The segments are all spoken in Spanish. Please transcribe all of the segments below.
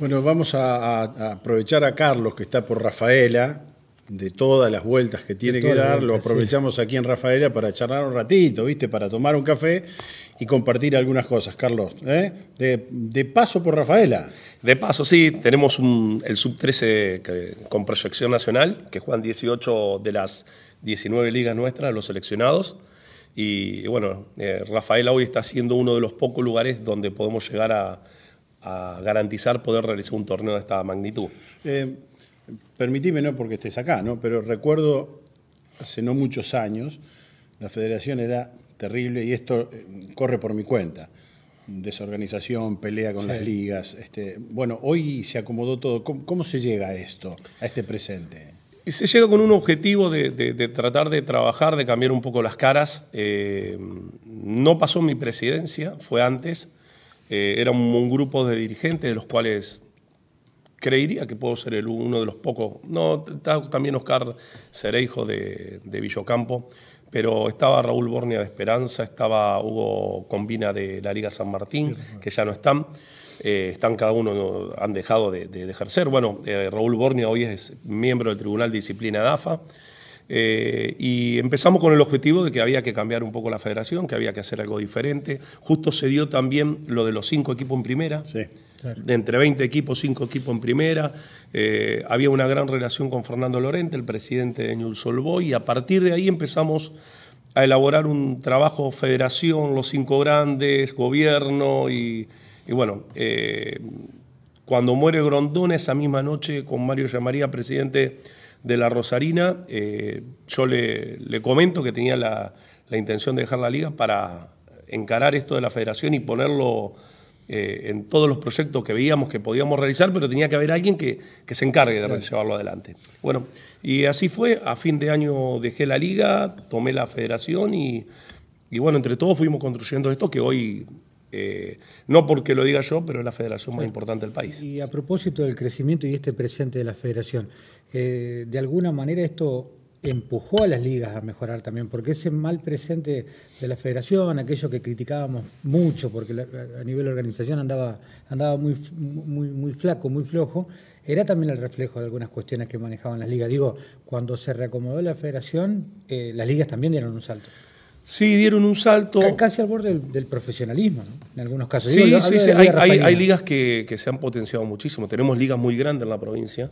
Bueno, vamos a, aprovechar a Carlos, que está por Rafaela, de todas las vueltas que tiene que dar, lo aprovechamos aquí en Rafaela para charlar un ratito, ¿viste? Para tomar un café y compartir algunas cosas, Carlos. ¿eh? De, paso por Rafaela. De paso, sí, tenemos el sub-13 con proyección nacional, que juegan 18 de las 19 ligas nuestras, los seleccionados. Y bueno, eh, Rafaela hoy está siendo uno de los pocos lugares donde podemos llegar a a garantizar poder realizar un torneo de esta magnitud. Eh, no porque estés acá, ¿no? pero recuerdo hace no muchos años, la federación era terrible y esto eh, corre por mi cuenta. Desorganización, pelea con las ligas. Este, bueno, hoy se acomodó todo. ¿Cómo, se llega a esto, a este presente? Se llega con un objetivo de, tratar de trabajar, de cambiar un poco las caras. Eh, no pasó mi presidencia, fue antes. Eh, era un, grupo de dirigentes de los cuales creería que puedo ser uno de los pocos. No, también Oscar Cereijo de, de Villocampo, pero estaba Raúl Bornia de Esperanza, estaba Hugo Combina de la Liga San Martín, que ya no están. Eh, están cada uno, han dejado de, ejercer. Bueno, eh, Raúl Bornia hoy es miembro del Tribunal de Disciplina de AFA. Eh, y empezamos con el objetivo de que había que cambiar un poco la federación, que había que hacer algo diferente. Justo se dio también lo de los cinco equipos en primera. De entre 20 equipos, cinco equipos en primera. Eh, había una gran relación con Fernando Lorente, el presidente de Newell's y a partir de ahí empezamos a elaborar un trabajo federación, los cinco grandes, gobierno y, bueno, eh, cuando muere Grondona esa misma noche con Mario Llamaría, presidente de la Rosarina, eh, yo le, comento que tenía la, intención de dejar la liga para encarar esto de la federación y ponerlo eh, en todos los proyectos que veíamos que podíamos realizar, pero tenía que haber alguien que, se encargue de llevarlo adelante. Bueno, y así fue, a fin de año dejé la liga, tomé la federación y, y bueno, entre todos fuimos construyendo esto que hoy eh, no porque lo diga yo, pero es la federación más importante del país. Y a propósito del crecimiento y este presente de la federación, eh, de alguna manera esto empujó a las ligas a mejorar también, porque ese mal presente de la federación, aquello que criticábamos mucho, porque a nivel de organización andaba, andaba muy, muy, flaco, muy flojo, era también el reflejo de algunas cuestiones que manejaban las ligas. Digo, cuando se reacomodó la federación, eh, las ligas también dieron un salto. Sí, dieron un salto. Casi al borde del, profesionalismo, ¿no? en algunos casos. Sí, sí, sí. Hay, ligas que, se han potenciado muchísimo. Tenemos ligas muy grandes en la provincia.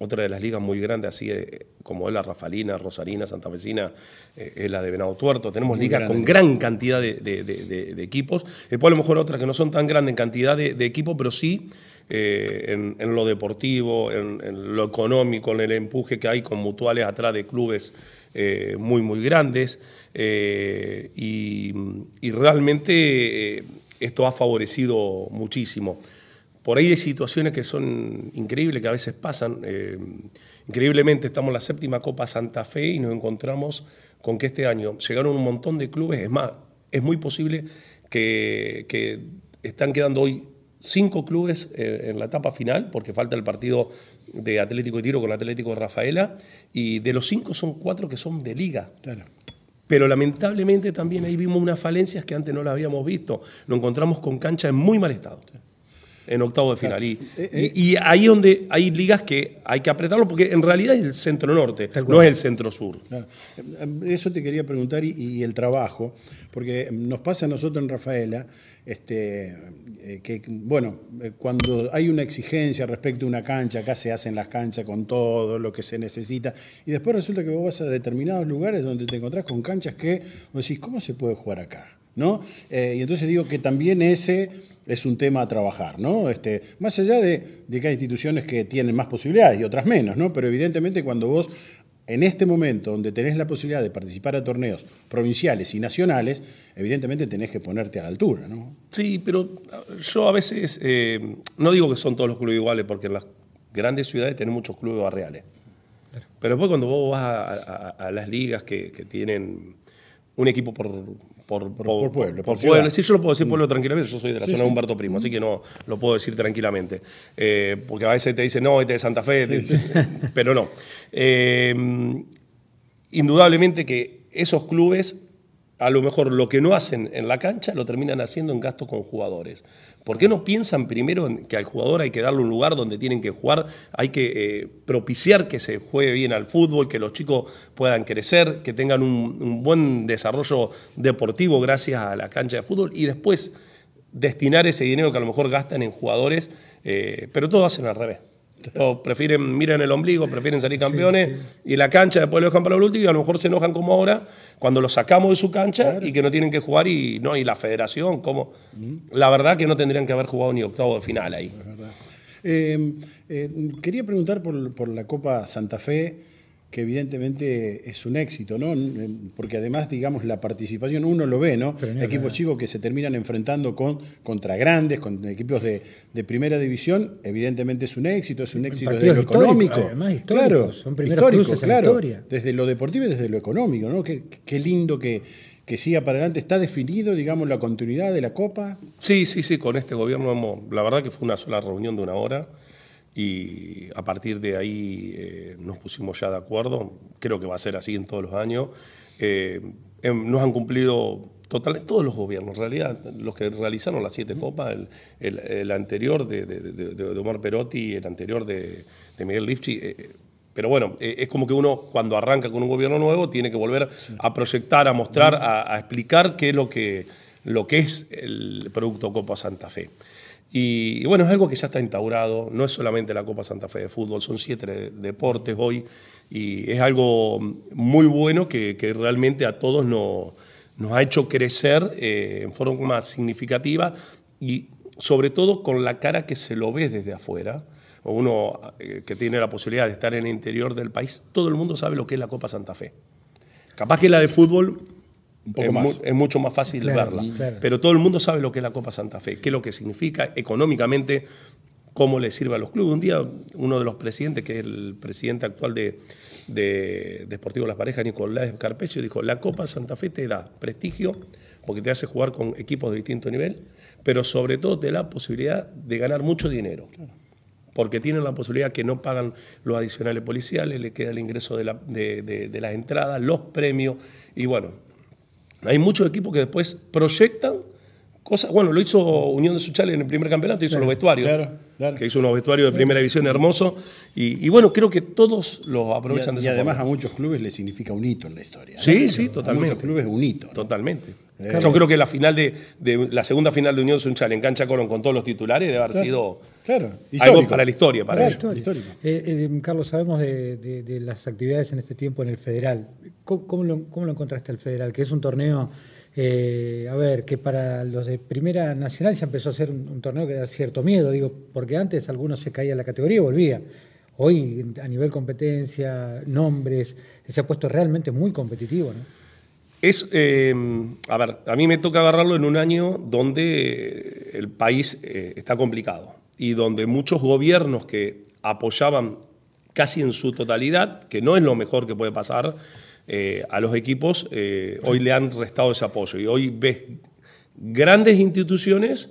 Otra de las ligas muy grandes, así eh, como es la Rafalina, Rosarina, Santa Vecina, eh, es la de Venado Tuerto. Tenemos ligas con gran cantidad de, de, equipos. Después, a lo mejor otras que no son tan grandes en cantidad de, equipos, pero sí eh, en, lo deportivo, en, lo económico, en el empuje que hay con mutuales atrás de clubes eh, muy, muy grandes. Eh, y, realmente esto ha favorecido muchísimo. Por ahí hay situaciones que son increíbles, que a veces pasan. increíblemente estamos en la séptima Copa Santa Fe y nos encontramos con que este año llegaron un montón de clubes. Es más, es muy posible que, que están quedando hoy cinco clubes eh, en la etapa final, porque falta el partido de Atlético de Tiro con Atlético de Rafaela, y de los cinco son cuatro que son de liga. Pero lamentablemente también ahí vimos unas falencias que antes no las habíamos visto. Lo encontramos con cancha en muy mal estado en octavo de ah, final. Y, eh, eh. ahí donde hay ligas que hay que apretarlo, porque en realidad es el centro norte, no es el centro sur. Eh, eso te quería preguntar y, el trabajo, porque nos pasa a nosotros en Rafaela, este, que, bueno, cuando hay una exigencia respecto a una cancha, acá se hacen las canchas con todo lo que se necesita, y después resulta que vos vas a determinados lugares donde te encontrás con canchas que vos decís, ¿cómo se puede jugar acá? ¿No? y entonces digo que también ese es un tema a trabajar, ¿no? Este, más allá de, que hay instituciones que tienen más posibilidades y otras menos, ¿no? Pero evidentemente cuando vos en este momento donde tenés la posibilidad de participar a torneos provinciales y nacionales, evidentemente tenés que ponerte a la altura, ¿no? Sí, pero ah, yo a veces, eh, no digo que son todos los clubes iguales, porque en las grandes ciudades tienen muchos clubes barriales. Pero después cuando vos vas a, las ligas que tienen un equipo por, por, pueblo. Por, Sí, yo lo puedo decir mm. pueblo tranquilamente. Yo soy de la zona de Humberto Primo, así mm. que no lo puedo decir tranquilamente. Eh, porque a veces te dicen, no, este es de Santa Fe, pero no. Eh, indudablemente que esos clubes a lo mejor lo que no hacen en la cancha lo terminan haciendo en gastos con jugadores. ¿Por qué no piensan primero en que al jugador hay que darle un lugar donde tienen que jugar? Hay que eh, propiciar que se juegue bien al fútbol, que los chicos puedan crecer, que tengan un, buen desarrollo deportivo gracias a la cancha de fútbol y después destinar ese dinero que a lo mejor gastan en jugadores, eh, pero todo hacen al revés o prefieren, miran el ombligo, prefieren salir campeones y la cancha después lo dejan para el último y a lo mejor se enojan como ahora cuando los sacamos de su cancha y que no tienen que jugar y no y la federación como la verdad que no tendrían que haber jugado ni octavo de final ahí. Eh, eh, quería preguntar por, por la Copa Santa Fe que evidentemente es un éxito, ¿no? Porque además, digamos, la participación, uno lo ve, ¿no? Equipos chicos que se terminan enfrentando con, contra grandes, con equipos de, de primera división, evidentemente es un éxito, es un éxito desde lo económico. Además, claro, son primeros claro, la Desde lo deportivo y desde lo económico, ¿no? Qué, lindo que, que siga para adelante. ¿Está definido, digamos, la continuidad de la Copa? Sí, sí, sí, con este gobierno la verdad que fue una sola reunión de una hora y a partir de ahí eh, nos pusimos ya de acuerdo, creo que va a ser así en todos los años. Eh, em, nos han cumplido totalmente todos los gobiernos, en realidad, los que realizaron las siete copas, el, el, anterior de, de, Omar Perotti, el anterior de, Miguel Lipchi. Eh, pero bueno, es como que uno cuando arranca con un gobierno nuevo tiene que volver a proyectar, a mostrar, a, a, explicar qué es lo que, lo que es el producto Copa Santa Fe. Y, bueno, es algo que ya está instaurado, no es solamente la Copa Santa Fe de Fútbol, son siete deportes hoy y es algo muy bueno que, realmente a todos nos, ha hecho crecer eh, en forma significativa y sobre todo con la cara que se lo ve desde afuera o uno eh, que tiene la posibilidad de estar en el interior del país, todo el mundo sabe lo que es la Copa Santa Fe. Capaz que la de fútbol es, mucho más fácil verla. Pero todo el mundo sabe lo que es la Copa Santa Fe, qué es lo que significa económicamente, cómo le sirve a los clubes. Un día uno de los presidentes, que es el presidente actual de, de, Deportivo Las Parejas, Nicolás Carpecio, dijo, la Copa Santa Fe te da prestigio porque te hace jugar con equipos de distinto nivel, pero sobre todo te da la posibilidad de ganar mucho dinero. porque tienen la posibilidad que no pagan los adicionales policiales, le queda el ingreso de, la, de, las entradas, los premios, y bueno, hay muchos equipos que después proyectan cosas. Bueno, lo hizo Unión de Suchales en el primer campeonato, hizo los vestuarios. Que hizo unos vestuarios de primera división hermoso. Y, bueno, creo que todos lo aprovechan de esa Y además a muchos clubes les significa un hito en la historia. ¿eh? Sí, sí, totalmente. A muchos clubes un hito. Totalmente. Yo creo que la final de, la segunda final de Unión Sunchal en cancha con todos los titulares debe haber sido algo para la historia. Para, eh, eh, em, Carlos, sabemos de, las actividades en este tiempo en el Federal. ¿Cómo, lo, encontraste el Federal? Que es un torneo, eh, a ver, que para los de Primera Nacional se empezó a hacer un, torneo que da cierto miedo, digo, porque antes algunos se caían en la categoría y volvían. Hoy, a nivel competencia, nombres, se ha puesto realmente muy competitivo, ¿no? Es, em, a ver, a mí me toca agarrarlo en un año donde el país eh, está complicado y donde muchos gobiernos que apoyaban casi en su totalidad, que no es lo mejor que puede pasar eh, a los equipos, eh, hoy le han restado ese apoyo. Y hoy ves grandes instituciones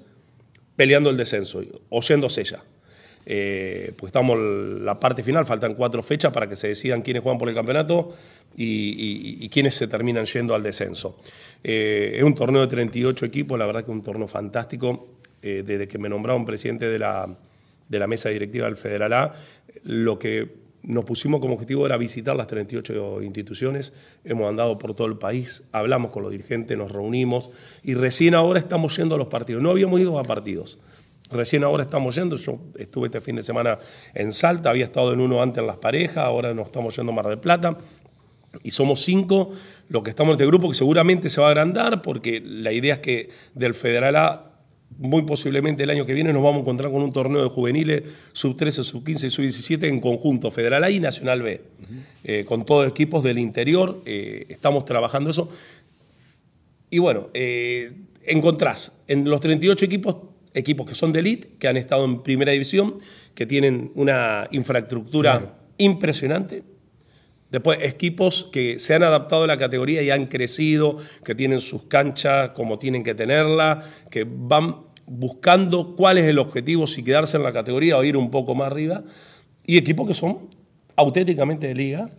peleando el descenso o siendo eh, pues estamos en la parte final, faltan cuatro fechas para que se decidan quiénes juegan por el campeonato y, quiénes se terminan yendo al descenso. Eh, es un torneo de 38 equipos, la verdad que es un torneo fantástico. Eh, desde que me nombraron presidente de la, de la mesa directiva del Federal A, lo que nos pusimos como objetivo era visitar las 38 instituciones, hemos andado por todo el país, hablamos con los dirigentes, nos reunimos y recién ahora estamos yendo a los partidos. No habíamos ido a partidos. Recién ahora estamos yendo, yo estuve este fin de semana en Salta, había estado en uno antes en Las Parejas, ahora nos estamos yendo a Mar del Plata. Y somos cinco los que estamos en este grupo que seguramente se va a agrandar porque la idea es que del Federal A muy posiblemente el año que viene nos vamos a encontrar con un torneo de juveniles sub 13, sub 15 y sub 17 en conjunto, Federal A y Nacional B, eh, con todos equipos del interior, eh, estamos trabajando eso. Y bueno, eh, encontrás en los 38 equipos equipos que son de elite, que han estado en primera división, que tienen una infraestructura impresionante. Después, equipos que se han adaptado a la categoría y han crecido, que tienen sus canchas como tienen que tenerlas, que van buscando cuál es el objetivo, si quedarse en la categoría o ir un poco más arriba. Y equipos que son auténticamente de liga,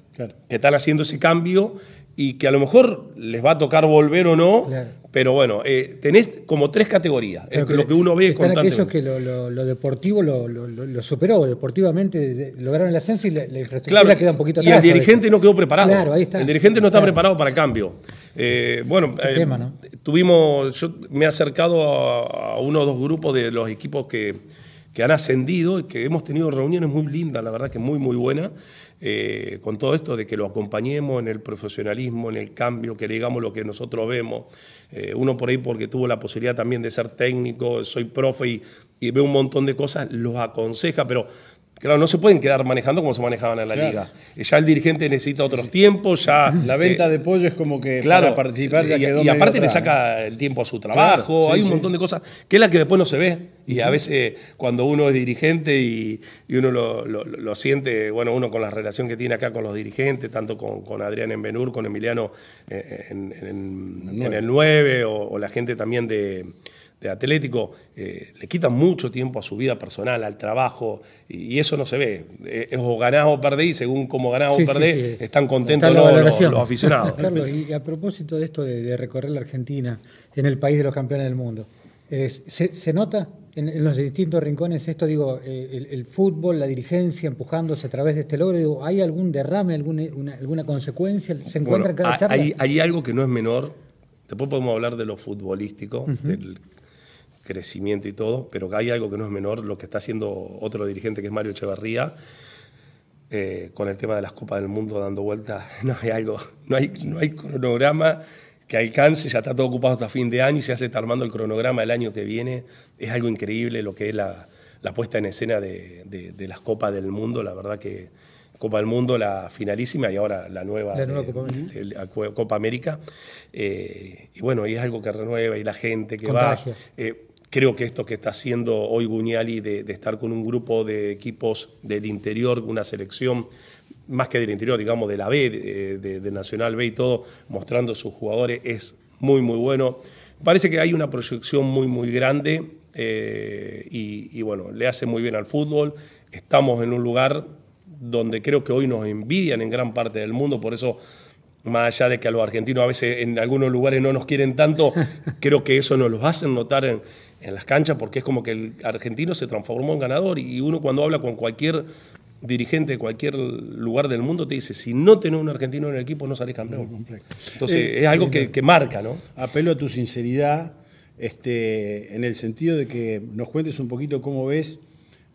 que están haciendo ese cambio y que a lo mejor les va a tocar volver o no, pero bueno, eh, tenés como tres categorías, lo que uno ve es están aquellos que lo, deportivo lo, superó, deportivamente lograron el ascenso y la, infraestructura queda un poquito atrás. Y el dirigente no quedó preparado. El dirigente no está preparado para el cambio. Eh, bueno, este eh, tuvimos, yo me he acercado a uno o dos grupos de los equipos que que han ascendido y que hemos tenido reuniones muy lindas, la verdad que muy, muy buenas, eh, con todo esto de que lo acompañemos en el profesionalismo, en el cambio, que le digamos lo que nosotros vemos. Eh, uno por ahí porque tuvo la posibilidad también de ser técnico, soy profe y, y veo un montón de cosas, los aconseja, pero Claro, no se pueden quedar manejando como se manejaban en la liga. Ya el dirigente necesita otros tiempo. ya... La venta eh, de pollo es como que claro, para participar ya y, quedó y aparte le saca el tiempo a su trabajo, hay un montón de cosas, que es la que después no se ve. Y a veces cuando uno es dirigente y, uno lo, siente, bueno, uno con la relación que tiene acá con los dirigentes, tanto con, Adrián en Benur, con Emiliano eh, en, el 9, o la gente también de de Atlético eh, le quita mucho tiempo a su vida personal, al trabajo, y, eso no se ve. Eh, es o ganás o perdés, y según cómo ganás o perdés, están contentos los, aficionados. Carlos, y a propósito de esto de, recorrer la Argentina en el país de los campeones del mundo, ¿se, nota en, los distintos rincones esto, digo, eh, el, fútbol, la dirigencia empujándose a través de este logro? ¿Hay algún derrame, alguna, alguna consecuencia? ¿Se encuentra en cada charla? Hay, algo que no es menor. Después podemos hablar de lo futbolístico, del crecimiento y todo, pero hay algo que no es menor, lo que está haciendo otro dirigente que es Mario Echevarría, eh, con el tema de las Copas del Mundo dando vueltas, no hay algo, no hay, no hay cronograma que alcance, ya está todo ocupado hasta fin de año y se hace está armando el cronograma el año que viene, es algo increíble lo que es la, puesta en escena de, las Copas del Mundo, la verdad que... Copa del Mundo, la finalísima y ahora la nueva, Copa, América. Eh, y bueno, y es algo que renueva y la gente que va. Creo que esto que está haciendo hoy Buñali de, estar con un grupo de equipos del interior, una selección, más que del interior, digamos, de la B, de, Nacional B y todo, mostrando sus jugadores, es muy, muy bueno. Parece que hay una proyección muy, muy grande eh, y, bueno, le hace muy bien al fútbol. Estamos en un lugar donde creo que hoy nos envidian en gran parte del mundo, por eso más allá de que a los argentinos a veces en algunos lugares no nos quieren tanto, creo que eso nos lo hacen notar en, las canchas porque es como que el argentino se transformó en ganador y uno cuando habla con cualquier dirigente de cualquier lugar del mundo te dice, si no tenés un argentino en el equipo no salís campeón. Entonces eh, es algo eh, que, marca, ¿no? Apelo a tu sinceridad este, en el sentido de que nos cuentes un poquito cómo ves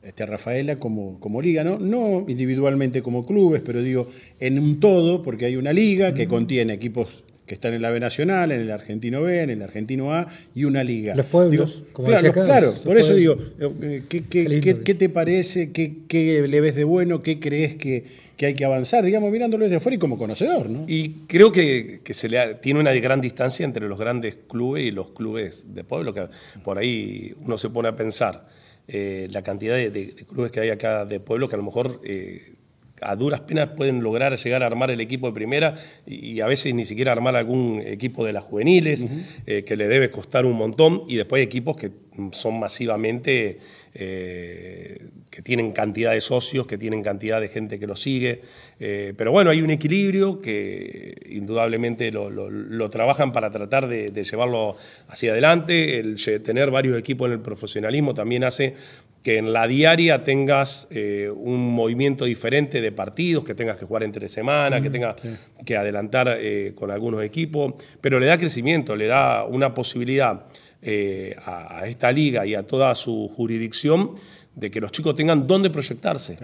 este, Rafaela como, como liga, ¿no? no individualmente como clubes, pero digo en un todo, porque hay una liga que contiene equipos que están en la B Nacional, en el Argentino B, en el Argentino A y una liga. Los pueblos, claro, claro por eso digo, eh, eh, ¿qué, qué, te parece? ¿Qué, le ves de bueno? ¿Qué crees que, que hay que avanzar? Digamos, mirándolo desde afuera y como conocedor, ¿no? Y creo que, se le tiene una gran distancia entre los grandes clubes y los clubes de pueblo, que por ahí uno se pone a pensar eh, la cantidad de, clubes que hay acá de pueblo que a lo mejor eh, a duras penas pueden lograr llegar a armar el equipo de primera y, a veces ni siquiera armar algún equipo de las juveniles, eh, que le debe costar un montón, y después hay equipos que son masivamente, eh, que tienen cantidad de socios, que tienen cantidad de gente que lo sigue. Eh, pero bueno, hay un equilibrio que indudablemente lo, trabajan para tratar de, llevarlo hacia adelante. El tener varios equipos en el profesionalismo también hace que en la diaria tengas eh, un movimiento diferente de partidos, que tengas que jugar entre semanas, que mm, tengas que adelantar con algunos equipos, pero le da crecimiento, le da una posibilidad eh, a, esta liga y a toda su jurisdicción de que los chicos tengan dónde proyectarse.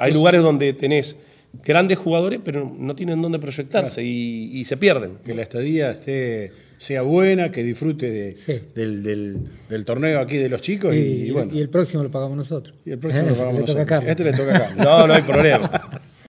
Hay lugares donde tenés grandes jugadores, pero no tienen dónde proyectarse y, se pierden. Que la estadía esté, sea buena, que disfrute del, torneo aquí de los chicos. Y, bueno. y, el próximo lo pagamos nosotros. Y el próximo lo pagamos nosotros. este le toca acá. No, no hay problema.